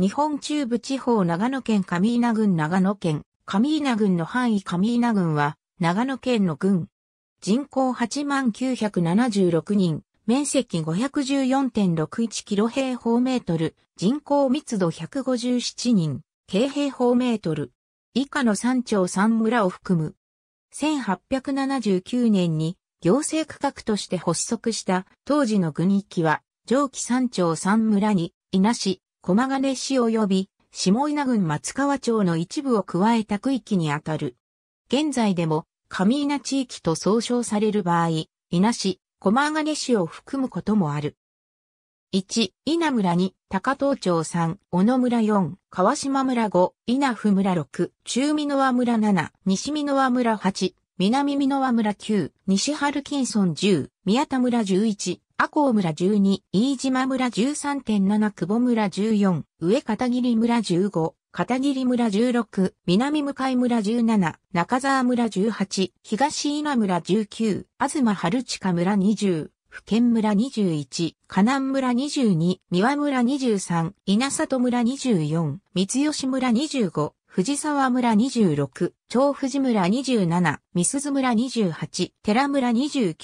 日本中部地方長野県上稲郡長野県上稲郡の範囲上稲郡は長野県の郡。人口8976人、面積514.61キロ平方メートル、人口密度157人、京平方メートル。以下の山町三村を含む。1879年に行政区画として発足した当時の郡域は上記山町三村に稲市、駒ヶ根市及び下稲郡松川町の一部を加えた区域にあたる。現在でも上稲地域と総称される場合、稲市、駒ヶ根市を含むこともある。1、稲村2、高東町3、小野村4、川島村5、稲府村6、中美濃和村7、西美濃和村8、南美濃和村9、西春金村10、宮田村11、阿公村12、飯島村13.7、久保村14、上片桐村15、片桐村16、南向井村17、中沢村18、東稲村19、東春近村20、府県村21、河南村22、三輪村23、稲里村24、三吉村25、藤沢村26、長藤村27、三鈴村28、寺村29、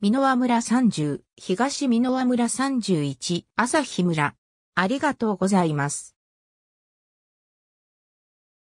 箕輪村30、東箕輪村31、朝日村。ありがとうございます。